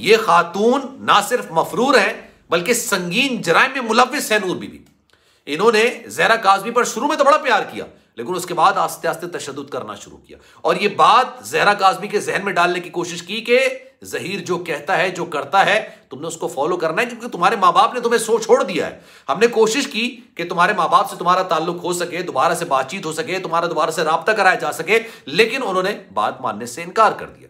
ये खातून ना सिर्फ मफरूर है बल्कि संगीन जराय में मुलविस है नूर बीबी इन्होंने जहरा काजमी पर शुरू में तो बड़ा प्यार किया लेकिन उसके बाद आस्ते आस्ते तशद करना शुरू किया और यह बात जहरा काजमी के जहन में डालने की कोशिश की कि जहीर जो कहता है जो करता है तुमने उसको फॉलो करना है क्योंकि तुम्हारे माँ बाप ने तुम्हें सो छोड़ दिया है हमने कोशिश की कि तुम्हारे माँ बाप से तुम्हारा ताल्लुक हो सके दोबारा से बातचीत हो सके तुम्हारा दोबारा से रबता कराया जा सके लेकिन उन्होंने बात मानने से इनकार कर दिया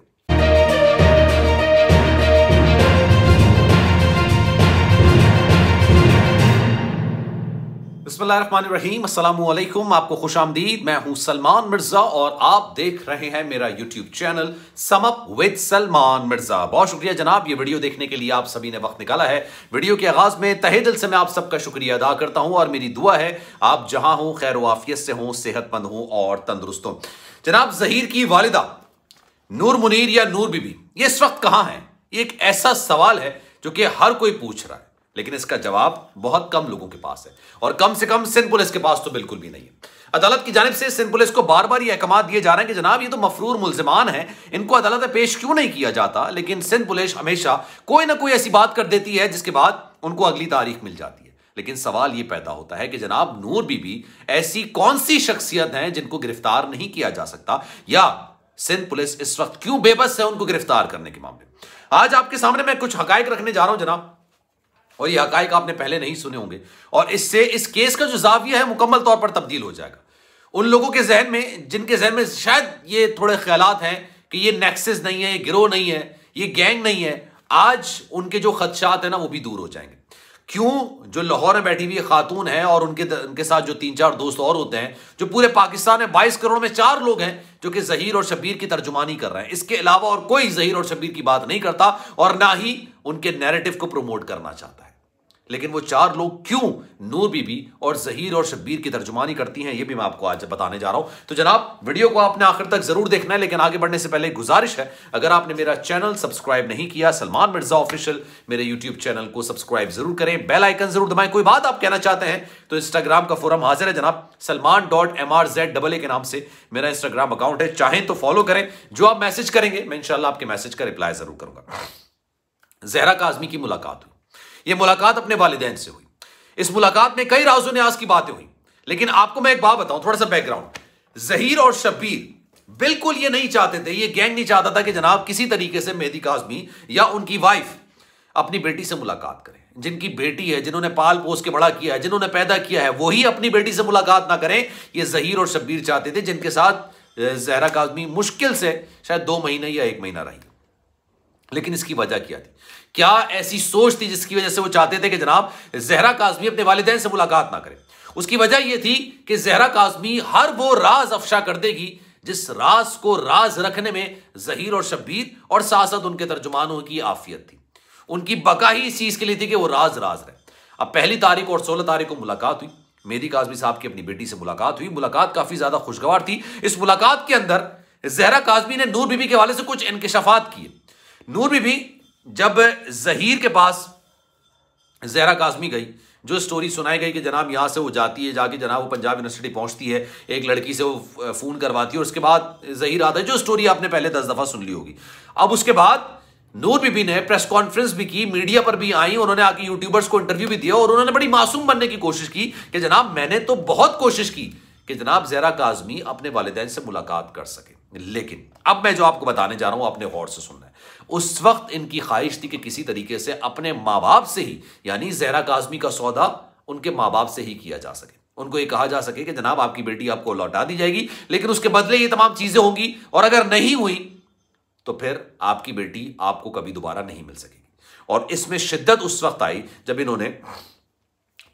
बसमीम आपको खुश आमदीद मैं हूं सलमान मिर्जा और आप देख रहे हैं मेरा YouTube channel sum up with Salman Mirza बहुत शुक्रिया जनाब ये वीडियो देखने के लिए आप सभी ने वक्त निकाला है वीडियो के आगाज में तहे दिल से मैं आप सबका शुक्रिया अदा करता हूं और मेरी दुआ है आप जहां हों खैर वाफियत से हों सेहतमंद हों और तंदुरुस्त हों जनाब जहीर की वालिदा नूर मुनीर या नूर बीबी ये इस वक्त कहाँ है एक ऐसा सवाल है जो कि हर कोई पूछ रहा है लेकिन इसका जवाब बहुत कम लोगों के पास है और कम से कम सिंध पुलिस के पास तो बिल्कुल भी नहीं है अदालत की जानब से सिंध पुलिस को बार बार ये अहकाम दिए जा रहे हैं कि जनाब ये तो मफरूर मुलजमान है इनको अदालत में पेश क्यों नहीं किया जाता लेकिन सिंध पुलिस हमेशा कोई ना कोई ऐसी बात कर देती है जिसके बाद उनको अगली तारीख मिल जाती है लेकिन सवाल ये पैदा होता है कि जनाब नूर बीबी ऐसी कौन सी शख्सियत हैं जिनको गिरफ्तार नहीं किया जा सकता या सिंध पुलिस इस वक्त क्यों बेबस है उनको गिरफ्तार करने के मामले आज आपके सामने मैं कुछ हकायक रखने जा रहा हूं जनाब और ये हकाइक आपने पहले नहीं सुने होंगे और इससे इस केस का जो जाविया है मुकम्मल तौर पर तब्दील हो जाएगा उन लोगों के जहन में जिनके जहन में शायद ये थोड़े ख्याल हैं कि ये नेक्सेस नहीं है ये गिरोह नहीं है ये गैंग नहीं है आज उनके जो खदशात है ना वो भी दूर हो जाएंगे क्यों जो लाहौर में बैठी हुई खातून है और उनके उनके साथ जो तीन चार दोस्त और होते हैं जो पूरे पाकिस्तान में बाईस करोड़ में चार लोग हैं जो कि जहीर और शबीर की तर्जुमानी कर रहे हैं इसके अलावा और कोई जहीर और शबीर की बात नहीं करता और ना ही उनके नैरेटिव को प्रमोट करना चाहता है लेकिन वो चार लोग क्यों नूर बीबी और जहीर और शब्बीर की तर्जुमानी करती हैं ये भी मैं आपको आज बताने जा रहा हूं तो जनाब वीडियो को आपने आखिर तक जरूर देखना है लेकिन आगे बढ़ने से पहले गुजारिश है अगर आपने मेरा चैनल सब्सक्राइब नहीं किया सलमान मिर्जा ऑफिशियल मेरे यूट्यूब चैनल को सब्सक्राइब जरूर करें बेल आइकन जरूर दबाएं कोई बात आप कहना चाहते हैं तो इंस्टाग्राम का फोरम हाजिर है जनाब सलमान डॉट एम आर के नाम से मेरा इंस्टाग्राम अकाउंट है चाहें तो फॉलो करें जो आप मैसेज करेंगे मैं इनशाला आपके मैसेज का रिप्लाई जरूर करूंगा जहरा काजमी की मुलाकात यह मुलाकात अपने वालदेन से हुई इस मुलाकात में कई राजो न्याज की बातें हुई लेकिन आपको मैं एक बात बताऊं थोड़ा सा बैकग्राउंड जहीर और शबीर बिल्कुल ये नहीं चाहते थे ये गैंग नहीं चाहता था कि जनाब किसी तरीके से मेहदी काजमी या उनकी वाइफ अपनी बेटी से मुलाकात करें जिनकी बेटी है जिन्होंने पाल पोस के बड़ा किया है जिन्होंने पैदा किया है वही अपनी बेटी से मुलाकात ना करें ये जहीर और शब्बीर चाहते थे जिनके साथ जहरा काजमी मुश्किल से शायद दो महीने या एक महीना रही लेकिन इसकी वजह क्या थी क्या ऐसी सोच थी जिसकी वजह से वो चाहते थे कि जनाब जहरा काजमी अपने वालदे से मुलाकात ना करें उसकी वजह यह थी कि जहरा काजमी हर वो राज अफशा कर देगी जिस राज को राज रखने में जहीर और शब्बीर और सासद उनके तर्जुमानों की आफियत थी उनकी बका ही इस चीज़ के लिए थी कि वो राज राज रहे अब पहली तारीख और सोलह तारीख को मुलाकात हुई मेरी काजमी साहब की अपनी बेटी से मुलाकात हुई मुलाकात काफ़ी ज़्यादा खुशगवार थी इस मुलाकात के अंदर जहरा काजमी ने नूर बीबी के वाले से कुछ इंकशाफात किए नूर बीबी जब जहीर के पास जहरा काजमी गई जो स्टोरी सुनाई गई कि जनाब यहाँ से वो जाती है जाके जनाब वो पंजाब यूनिवर्सिटी पहुँचती है एक लड़की से वो फ़ोन करवाती है और उसके बाद जहीर आता है जो स्टोरी आपने पहले दस दफ़ा सुन ली होगी अब उसके बाद नूर बीबी ने प्रेस कॉन्फ्रेंस भी की मीडिया पर भी आई उन्होंने आके यूट्यूबर्स को इंटरव्यू भी दिया और उन्होंने बड़ी मासूम बनने की कोशिश की कि जनाब मैंने तो बहुत कोशिश की कि जनाब जहरा काजमी अपने वालदेन से मुलाकात कर सके लेकिन अब मैं जो आपको बताने जा रहा हूँ अपने गौर से सुनना है उस वक्त इनकी ख्वाहिश थी कि किसी तरीके से अपने माँ बाप से ही यानी जहरा काजमी का सौदा उनके माँ बाप से ही किया जा सके उनको ये कहा जा सके कि जनाब आपकी बेटी आपको लौटा दी जाएगी लेकिन उसके बदले ये तमाम चीजें होंगी और अगर नहीं हुई तो फिर आपकी बेटी आपको कभी दोबारा नहीं मिल सकेगी और इसमें शिद्दत उस वक्त आई जब इन्होंने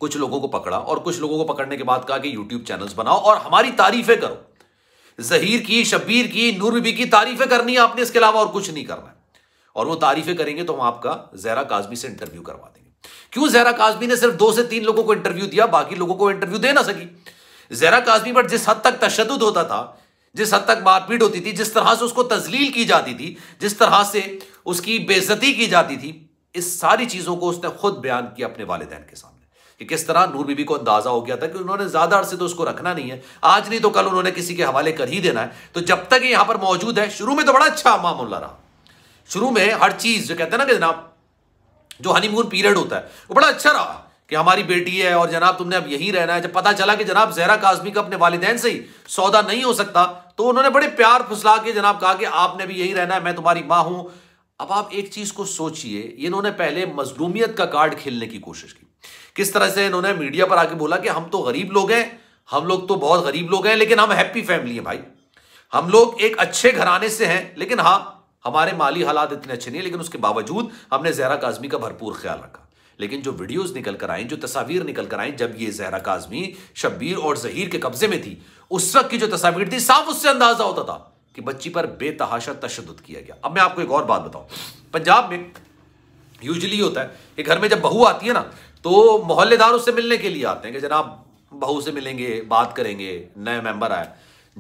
कुछ लोगों को पकड़ा और कुछ लोगों को पकड़ने के बाद कहा कि यूट्यूब चैनल्स बनाओ और हमारी तारीफें करो जहीर की शब्बीर की नूरबी की तारीफें करनी है आपने इसके अलावा और कुछ नहीं करना और वो तारीफें करेंगे तो हम आपका जहरा काजमी से इंटरव्यू करवा देंगे क्यों जहरा काजमी ने सिर्फ दो से तीन लोगों को इंटरव्यू दिया बाकी लोगों को इंटरव्यू दे ना सकी जहरा काजमी पर जिस हद तक तशद होता था जिस हद तक मारपीट होती थी जिस तरह से उसको तजलील की जाती थी जिस तरह से उसकी बेजती की जाती थी इस सारी चीज़ों को उसने खुद बयान किया अपने वालदेन के सामने कि किस तरह नूर बीबी को अंदाजा हो गया था कि उन्होंने ज्यादा अरसे तो उसको रखना नहीं है आज नहीं तो कल उन्होंने किसी के हवाले कर ही देना है तो जब तक यहां पर मौजूद है शुरू में तो बड़ा अच्छा मामला रहा शुरू में हर चीज जो कहते हैं ना कि जनाब जो हनीमून पीरियड होता है वो बड़ा अच्छा रहा कि हमारी बेटी है और जनाब तुमने अब यही रहना है जब पता चला कि जनाब जहरा काजमी का अपने वालदेन से ही सौदा नहीं हो सकता तो उन्होंने बड़े प्यार फुसला के जनाब कहा कि आपने भी यही रहना है मैं तुम्हारी माँ हूं अब आप एक चीज को सोचिए इन्होंने पहले मजलूमियत का कार्ड खेलने की कोशिश की किस तरह से इन्होंने मीडिया पर आके बोला कि हम तो गरीब लोग हैं हम लोग तो बहुत गरीब लोग हैं लेकिन हम हैप्पी फैमिली हैं भाई हम लोग एक अच्छे घराने से हैं लेकिन हाँ हमारे माली हालात इतने अच्छे नहीं है लेकिन उसके बावजूद हमने जहरा काजमी का भरपूर ख्याल रखा लेकिन जो वीडियोस निकल कर आई जो तस्वीर निकल कर आई जब ये जहरा काजमी शब्बीर और जहीर के कब्जे में थी उस वक्त की जो तस्वीर थी साफ उससे अंदाजा होता था कि बच्ची पर बेतहाशा तशद किया गया अब मैं आपको एक और बात बताऊं पंजाब में यूजली होता है कि घर में जब बहू आती है ना तो मोहल्लेदार उससे मिलने के लिए आते हैं कि जनाब बहू से मिलेंगे बात करेंगे नए मेंबर आया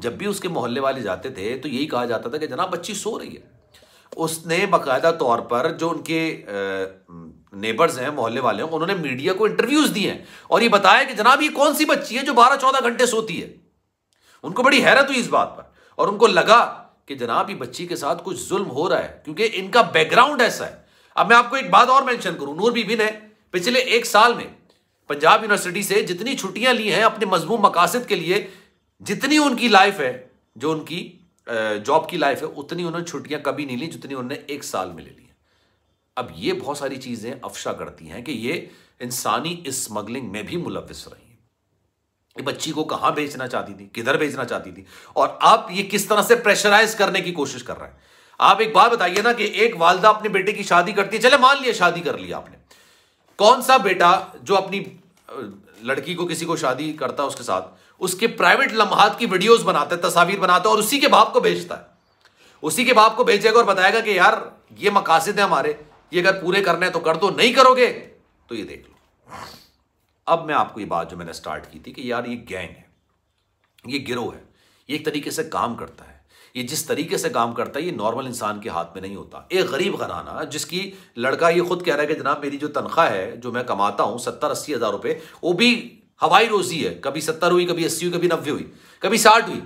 जब भी उसके मोहल्ले वाले जाते थे तो यही कहा जाता था कि जनाब बच्ची सो रही है उसने बाकायदा तौर पर जो उनके नेबर्स हैं मोहल्ले वाले हैं उन्होंने मीडिया को इंटरव्यूज दिए हैं और ये बताया कि जनाब ये कौन सी बच्ची है जो बारह चौदह घंटे सोती है उनको बड़ी हैरत हुई इस बात पर और उनको लगा कि जनाब ये बच्ची के साथ कुछ जुल्म हो रहा है क्योंकि इनका बैकग्राउंड ऐसा है अब मैं आपको एक बात और मैंशन करूं नूर बीबी ने पिछले एक साल में पंजाब यूनिवर्सिटी से जितनी छुट्टियां ली हैं अपने मजमू मकासद के लिए जितनी उनकी लाइफ है जो उनकी जॉब की लाइफ है उतनी उन्होंने छुट्टियां कभी नहीं ली जितनी उन्होंने एक साल में ले ली अब ये बहुत सारी चीज़ें अफशा करती हैं कि ये इंसानी स्मगलिंग में भी मुलविस रही है ये बच्ची को कहां बेचना चाहती थी किधर बेचना चाहती थी और आप ये किस तरह से प्रेशराइज करने की कोशिश कर रहे हैं आप एक बात बताइए ना कि एक वालदा अपने बेटे की शादी करती है चले मान लिया शादी कर लिया आपने कौन सा बेटा जो अपनी लड़की को किसी को शादी करता है उसके साथ उसके प्राइवेट लम्हात की वीडियोस बनाता है तस्वीर बनाता है और उसी के बाप को भेजता है उसी के बाप को भेजेगा और बताएगा कि यार ये मकासद है हमारे ये अगर पूरे करने तो कर दो नहीं करोगे तो ये देख लो अब मैं आपको ये बात जो मैंने स्टार्ट की थी कि यार ये गैंग है ये गिरोह है ये एक तरीके से काम करता है ये जिस तरीके से काम करता है ये नॉर्मल इंसान के हाथ में नहीं होता एक गरीब घराना जिसकी लड़का ये खुद कह रहा है कि जनाब मेरी जो तनख्वाह है जो मैं कमाता हूँ सत्तर अस्सी हज़ार रुपये वो भी हवाई रोजी है कभी सत्तर हुई कभी अस्सी हुई कभी नब्बे हुई कभी साठ हुई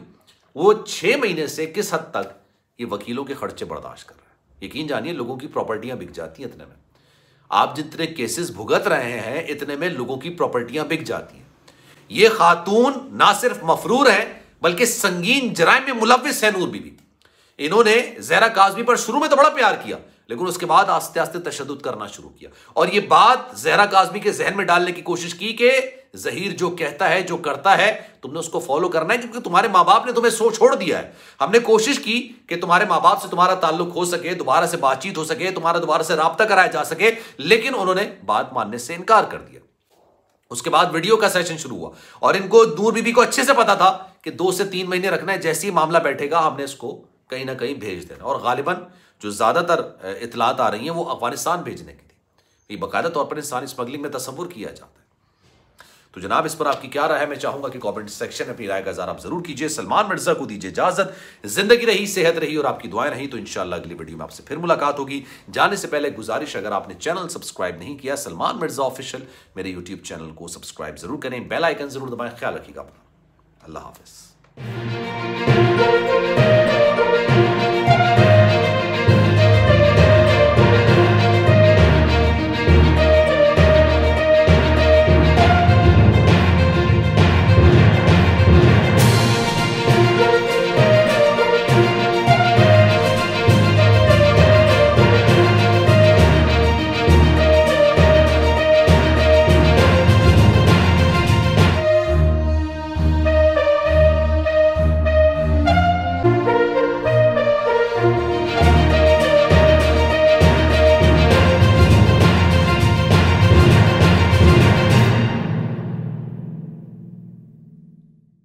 वो छह महीने से किस हद तक ये वकीलों के खर्चे बर्दाश्त कर रहे हैं यकीन जानिए लोगों की प्रॉपर्टियां बिक जाती हैं इतने में आप जितने केसेस भुगत रहे हैं इतने में लोगों की प्रॉपर्टियां बिक जाती हैं ये खातून ना सिर्फ मफरूर है बल्कि संगीन जराय में मुलविस है नूर बीबी इन्होंने जहरा काजमी पर शुरू में तो बड़ा प्यार किया लेकिन उसके बाद आस्ते आस्ते तशद करना शुरू किया और यह बात जहरा काजमी के जहन में डालने की कोशिश की कि जहीर जो कहता है जो करता है तुमने उसको फॉलो करना है क्योंकि तुम्हारे माँ बाप ने तुम्हें सो छोड़ दिया है हमने कोशिश की कि तुम्हारे माँ बाप से तुम्हारा ताल्लुक हो सके दोबारा से बातचीत हो सके तुम्हारा दोबारा से रबता कराया जा सके लेकिन उन्होंने बात मानने से इनकार कर दिया उसके बाद वीडियो का सेशन शुरू हुआ और इनको दूर बीबी को अच्छे से पता था कि दो से तीन महीने रखना है जैसे ही मामला बैठेगा हमने इसको कहीं ना कहीं भेज देना और गालिबा जो ज़्यादातर इतलात आ रही हैं वो अफगानिस्तान भेजने की थी ये बाकायदा तौर पर इंसान स्मगलिंग में तस्वुर किया जाता है तो जनाब इस पर आपकी क्या राय है मैं चाहूंगा कि कमेंट सेक्शन में अपनी राय का आप जरूर कीजिए सलमान मिर्जा को दीजिए इजाजत जिंदगी रही सेहत रही और आपकी दुआएं रही तो इन अगली वीडियो में आपसे फिर मुलाकात होगी जाने से पहले गुजारिश अगर आपने चैनल सब्सक्राइब नहीं किया सलमान मिर्जा ऑफिशियल मेरे यूट्यूब चैनल को सब्सक्राइब जरूर करें बेलाइकन जरूर दबाएं ख्याल रखिएगा अपना अल्लाह हाफिज़ Thank you.